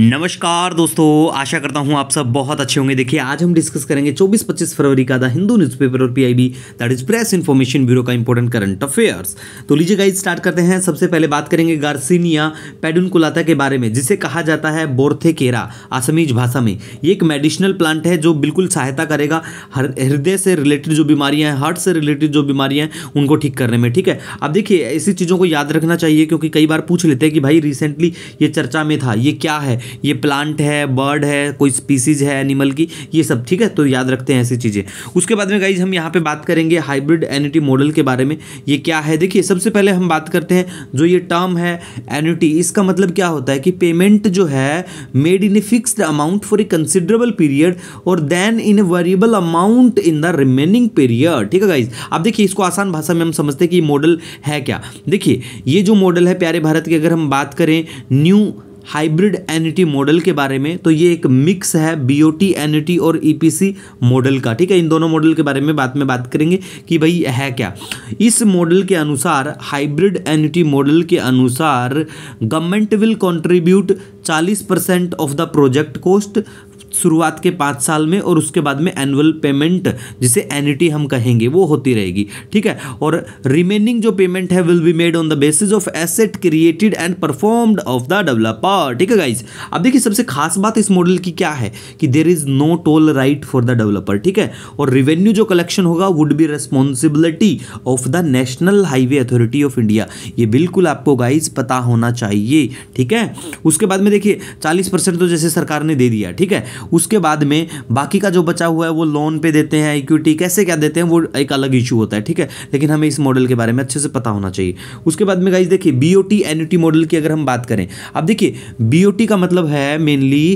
नमस्कार दोस्तों आशा करता हूं आप सब बहुत अच्छे होंगे देखिए आज हम डिस्कस करेंगे 24-25 फरवरी का द हिंदू न्यूज़पेपर और PIB that is press information bureau का इंपॉर्टेंट करंट अफेयर्स तो लीजिए गाइज स्टार्ट करते हैं सबसे पहले बात करेंगे गार्सिनिया पेडुनकुलाता के बारे में जिसे कहा जाता है बोर्थे केरा आसमीज भाषा में ये एक मेडिसिनल प्लांट है जो बिल्कुल सहायता करेगा हर हृदय से रिलेटेड जो बीमारियाँ हैं हार्ट से रिलेटेड जो बीमारियाँ हैं उनको ठीक करने में ठीक है अब देखिए ऐसी चीज़ों को याद रखना चाहिए क्योंकि कई बार पूछ लेते हैं कि भाई रिसेंटली ये चर्चा में था ये क्या है ये प्लांट है बर्ड है कोई स्पीसीज है एनिमल की ये सब ठीक है तो याद रखते हैं ऐसी चीज़ें उसके बाद में गाइज हम यहाँ पे बात करेंगे हाइब्रिड एनिटी मॉडल के बारे में ये क्या है देखिए सबसे पहले हम बात करते हैं जो ये टर्म है एनिटी इसका मतलब क्या होता है कि पेमेंट जो है made in a fixed amount for a considerable period और then in a variable amount in the remaining period ठीक है गाइज आप देखिए इसको आसान भाषा में हम समझते हैं कि मॉडल है क्या देखिए ये जो मॉडल है प्यारे भारत की अगर हम बात करें न्यू हाइब्रिड एनिटी मॉडल के बारे में तो ये एक मिक्स है बीओटी एनिटी e और ईपीसी e मॉडल का ठीक है इन दोनों मॉडल के बारे में बाद में बात करेंगे कि भाई है क्या इस मॉडल के अनुसार हाइब्रिड एनिटी मॉडल के अनुसार government will contribute 40 percent of the project cost शुरुआत के पाँच साल में और उसके बाद में एनुअल पेमेंट जिसे एन हम कहेंगे वो होती रहेगी ठीक है और रिमेनिंग जो पेमेंट है will be made on the basis of asset created and performed of the developer ठीक है गाइज अब देखिए सबसे खास बात इस मॉडल की क्या है कि there is no toll right for the developer ठीक है और रिवेन्यू जो कलेक्शन होगा would be responsibility of the National Highway Authority of India ये बिल्कुल आपको गाइज पता होना चाहिए ठीक है उसके बाद में देखिए चालीस परसेंट तो जैसे सरकार ने दे दिया ठीक है उसके बाद में बाकी का जो बचा हुआ है वो लोन पे देते हैं इक्विटी कैसे क्या देते हैं वो एक अलग इशू होता है ठीक है लेकिन हमें इस मॉडल के बारे में अच्छे से पता होना चाहिए उसके बाद में गाइज देखिए बी ओ मॉडल की अगर हम बात करें अब देखिए बी का मतलब है mainly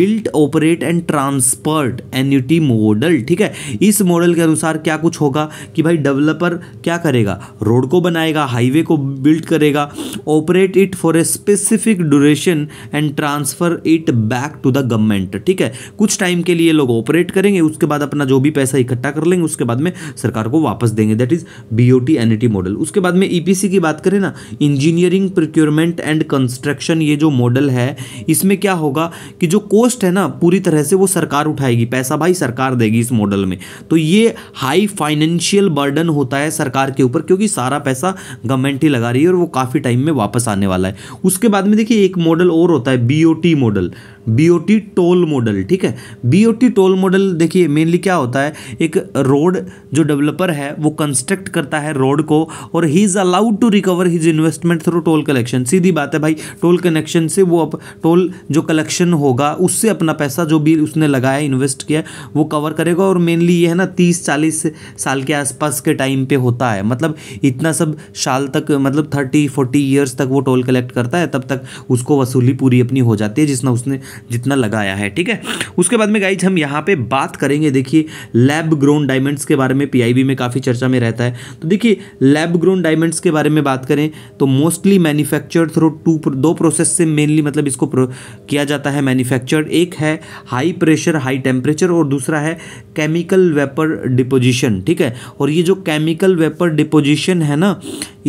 built operate and transfer T model ठीक है इस मॉडल के अनुसार क्या कुछ होगा कि भाई डेवलपर क्या करेगा रोड को बनाएगा हाईवे को बिल्ड करेगा operate it for a specific duration and transfer it back to the government ठीक है कुछ टाइम के लिए लोग ऑपरेट करेंगे उसके बाद अपना जो भी पैसा इकट्ठा कर लेंगे उसके बाद में सरकार को वापस देंगे that is BOT annuity model उसके बाद में ईपीसी e की बात करें ना इंजीनियरिंग प्रोक्योरमेंट एंड कंस्ट्रक्शन ये जो मॉडल है इसमें क्या होगा कि जो कॉस्ट है ना पूरी तरह से वो सरकार उठाएगी पैसा भाई सरकार देगी इस मॉडल में तो ये हाई फाइनेंशियल बर्डन होता है सरकार के ऊपर क्योंकि सारा पैसा गवर्नमेंट ही लगा रही है और वो काफ़ी टाइम में वापस आने वाला है उसके बाद में देखिए एक मॉडल और होता है BOT model BOT toll model model ठीक है बीओटी टोल मॉडल देखिए मेनली क्या होता है एक रोड जो डेवलपर है वो कंस्ट्रक्ट करता है रोड को और he is allowed to recover his investment through toll collection सीधी बात है भाई टोल कनेक्शन से वो अप, टोल जो कलेक्शन होगा उससे अपना पैसा जो भी उसने लगाया इन्वेस्ट किया वो कवर करेगा और मेनली ये है ना तीस चालीस साल के आसपास के टाइम पे होता है मतलब इतना सब साल तक मतलब थर्टी फोर्टी ईयर्स तक वो टोल कलेक्ट करता है तब तक उसको वसूली पूरी अपनी हो जाती है जिसना उसने जितना लगाया है ठीक है उसके बाद में गाइज हम यहाँ पे बात करेंगे देखिए लैब ग्रोन डायमंड्स के बारे में पीआईबी में काफ़ी चर्चा में रहता है तो देखिए लैब ग्रोन डायमंड्स के बारे में बात करें तो मोस्टली मैन्युफैक्चर थ्रू टू दो प्रोसेस से मेनली मतलब इसको किया जाता है मैन्युफैक्चर्ड एक है हाई प्रेशर हाई टेम्परेचर और दूसरा है केमिकल वेपर डिपोजिशन ठीक है और ये जो केमिकल वेपर डिपोजिशन है ना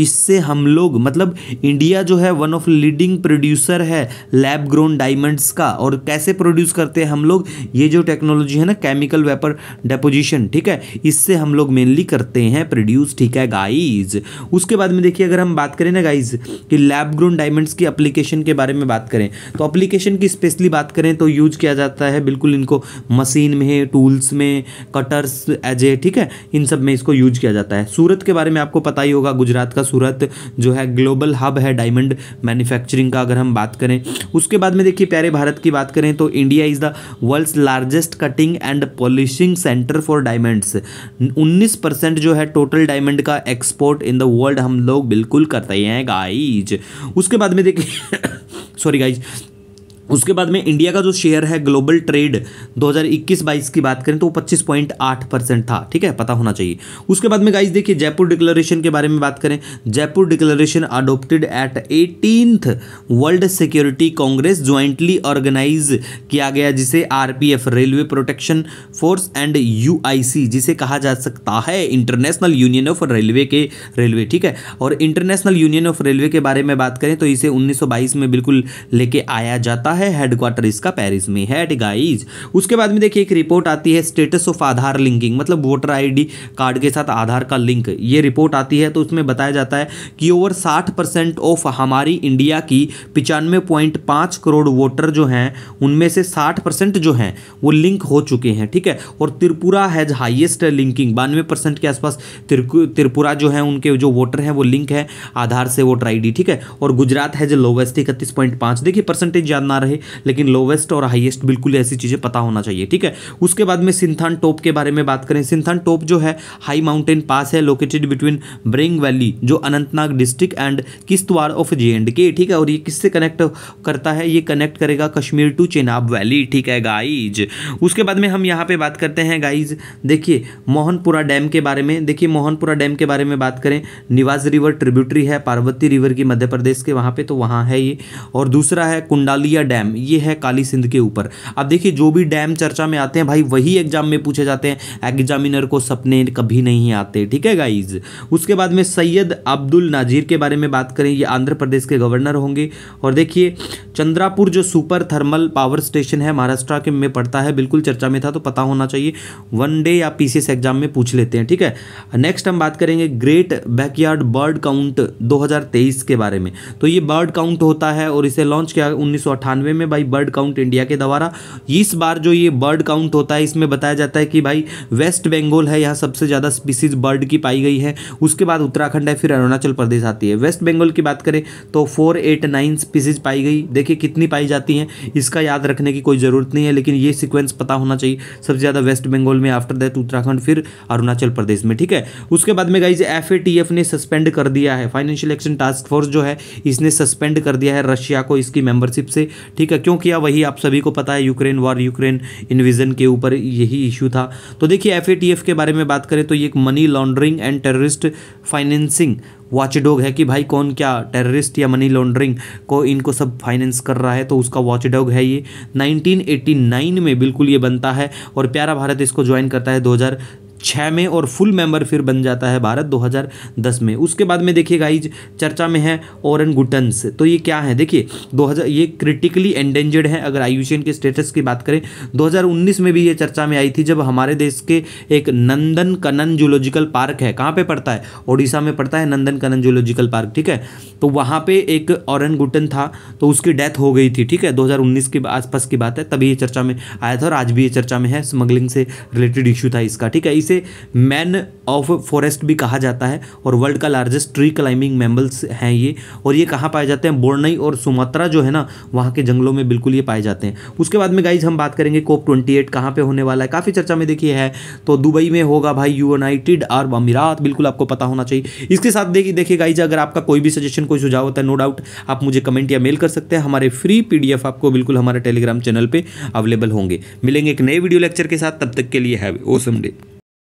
इससे हम लोग मतलब इंडिया जो है वन ऑफ लीडिंग प्रोड्यूसर है लैब ग्रोन डायमंड्स का और कैसे प्रोड्यूस करते हैं हम लोग ये जो टेक्नोलॉजी है ना केमिकल वेपर डेपोजिशन ठीक है इससे हम लोग मेनली करते हैं प्रोड्यूस ठीक है गाइज उसके बाद में देखिए अगर हम बात करें ना गाइज कि लैब ग्रोन डायमंड्स की अप्लीकेशन के बारे में बात करें तो अप्लीकेशन की स्पेशली बात करें तो यूज किया जाता है बिल्कुल इनको मशीन में टूल्स में कटर्स एज ए ठीक है इन सब में इसको यूज किया जाता है सूरत के बारे में आपको पता ही होगा गुजरात का सूरत जो है ग्लोबल हब है डायमंड मैन्युफैक्चरिंग का अगर हम बात करें उसके बाद में देखिए प्यारे भारत की बात करें तो India is the world's largest cutting and polishing centre for diamonds 19 percent जो है टोटल डायमंड का एक्सपोर्ट इन द वर्ल्ड हम लोग बिल्कुल करते हैं गाइज उसके बाद में देखिए सॉरी गाइज उसके बाद में इंडिया का जो शेयर है ग्लोबल ट्रेड 2021-22 की बात करें तो वो 25.8 परसेंट था ठीक है पता होना चाहिए उसके बाद में गाइस देखिए जयपुर डिक्लेरेशन के बारे में बात करें Jaipur declaration adopted at eighteen world security congress jointly organize किया गया जिसे RPF railway protection force and U जिसे कहा जा सकता है इंटरनेशनल यूनियन ऑफ रेलवे के रेलवे ठीक है और इंटरनेशनल यूनियन ऑफ रेलवे के बारे में बात करें तो इसे 1922 में बिल्कुल लेके आया जाता है है हेडक्वार्टर इसका पेरिस में है गाइज उसके बाद में देखिए एक रिपोर्ट आती है स्टेटस ऑफ आधार लिंकिंग मतलब वोटर आई कार्ड के साथ आधार का लिंक ये रिपोर्ट आती है तो उसमें बताया जाता है कि ओवर साठ ऑफ हमारी इंडिया की पिचानवे करोड़ वोटर जो हैं उनमें से साठ जो हैं वो लिंक हो चुके हैं ठीक है और त्रिपुरा हैज हाइएस्ट लिंकिंग बानवे परसेंट के आसपास त्रिपुरा जो है उनके जो वोटर हैं वो लिंक है आधार से वोटर आईडी ठीक है और गुजरात हैज लोवेस्ट इकतीस पॉइंट पांच देखिए परसेंटेज ज्यादा ना रहे है लेकिन लोवेस्ट और हाइएस्ट बिल्कुल ऐसी चीज़ें पता होना चाहिए ठीक है उसके बाद में सिंथान टॉप के बारे में बात करें सिंथान टॉप जो है हाई माउंटेन पास है लोकेटेड बिटवीन ब्रिंग वैली जो Anantnag district and Kishtwar of J and K ठीक है और ये किससे कनेक्ट करता है ये कनेक्ट करेगा कश्मीर टू चेनाब वैली ठीक है गाइज उसके बाद में हम यहाँ पे बात करते हैं गाइज देखिए मोहनपुरा डैम के बारे में देखिए मोहनपुरा डैम के बारे में बात करें निवाज रिवर ट्रिब्यूटरी है पार्वती रिवर की मध्य प्रदेश के वहाँ पे तो वहाँ है ये और दूसरा है कुंडालिया डैम डैम ये है काली सिंध के ऊपर अब देखिए जो भी डैम चर्चा में आते हैं भाई वही एग्जाम में पूछे जाते हैं एग्जामिनर को सपने कभी नहीं आते ठीक है गाइज उसके बाद में सैयद अब्दुल नाजीर के बारे में बात करें ये आंध्र प्रदेश के गवर्नर होंगे और देखिए चंद्रापुर जो सुपर थर्मल पावर स्टेशन है महाराष्ट्र के में पड़ता है बिल्कुल चर्चा में था तो पता होना चाहिए वन डे या पी एग्जाम में पूछ लेते हैं ठीक है नेक्स्ट हम बात करेंगे ग्रेट बैकयार्ड बर्ड काउंट 2023 के बारे में तो ये बर्ड काउंट होता है और इसे लॉन्च किया इक्यानवे में भाई बर्ड काउंट इंडिया के द्वारा इस बार जो ये बर्ड काउंट होता है इसमें बताया जाता है कि भाई वेस्ट बंगाल है यहाँ सबसे ज़्यादा स्पीसीज बर्ड की पाई गई है उसके बाद उत्तराखंड है फिर अरुणाचल प्रदेश आती है वेस्ट बंगाल की बात करें तो फोर एट नाइन स्पीसीज पाई गई देखिए कितनी पाई जाती हैं इसका याद रखने की कोई ज़रूरत नहीं है लेकिन ये सिक्वेंस पता होना चाहिए सबसे ज़्यादा वेस्ट बंगाल में आफ्टर दैट उत्तराखंड फिर अरुणाचल प्रदेश में ठीक है उसके बाद में गाइज एफ ने सस्पेंड कर दिया है फाइनेंशियल एक्शन टास्क फोर्स जो है इसने सस्पेंड कर दिया है रशिया को इसकी मेंबरशिप से ठीक है क्यों किया वही आप सभी को पता है यूक्रेन वॉर यूक्रेन इन्विजन के ऊपर यही इशू था तो देखिए एफ के बारे में बात करें तो ये एक money laundering and terrorist financing watchdog है कि भाई कौन क्या टेररिस्ट या मनी लॉन्ड्रिंग को इनको सब फाइनेंस कर रहा है तो उसका वॉचडॉग है ये 1989 में बिल्कुल ये बनता है और प्यारा भारत इसको ज्वाइन करता है छः में और फुल मेंबर फिर बन जाता है भारत 2010 में उसके बाद में देखिए गाइज चर्चा में है औरन गुटन्स तो ये क्या है देखिए 2000 ये क्रिटिकली एंडेंजर्ड है अगर आयुषियन के स्टेटस की बात करें 2019 में भी ये चर्चा में आई थी जब हमारे देश के एक नंदन कनन जूलॉजिकल पार्क है कहाँ पर पड़ता है ओडिशा में पड़ता है नंदन कनन जूलॉजिकल पार्क ठीक है तो वहाँ पर एक और गुटन था तो उसकी डेथ हो गई थी ठीक है दो के आसपास की बात है तभी ये चर्चा में आया था और आज भी ये चर्चा में है स्मगलिंग से रिलेटेड इशू था इसका ठीक है इसे जिसे मैन ऑफ फॉरेस्ट भी कहा जाता है और वर्ल्ड का लार्जेस्ट ट्री क्लाइंबिंग मेम्बल्स हैं ये और ये कहाँ पाए जाते हैं बोर्नई और सुमात्रा जो है ना वहाँ के जंगलों में बिल्कुल ये पाए जाते हैं उसके बाद में गाइज हम बात करेंगे कोप ट्वेंटी एट कहाँ पर होने वाला है काफ़ी चर्चा में देखिए है तो दुबई में होगा भाई यूनाइटेड अरब अमीरात बिल्कुल आपको पता होना चाहिए इसके साथ देखिए देखिए गाइज अगर आपका कोई भी सजेशन कोई सुझाव होता है नो डाउट आप मुझे कमेंट या मेल कर सकते हैं हमारे फ्री पीडीएफ आपको बिल्कुल हमारे टेलीग्राम चैनल पर अवेलेबल होंगे मिलेंगे एक नए वीडियो लेक्चर के साथ तब तक के लिए हैव ओसम डे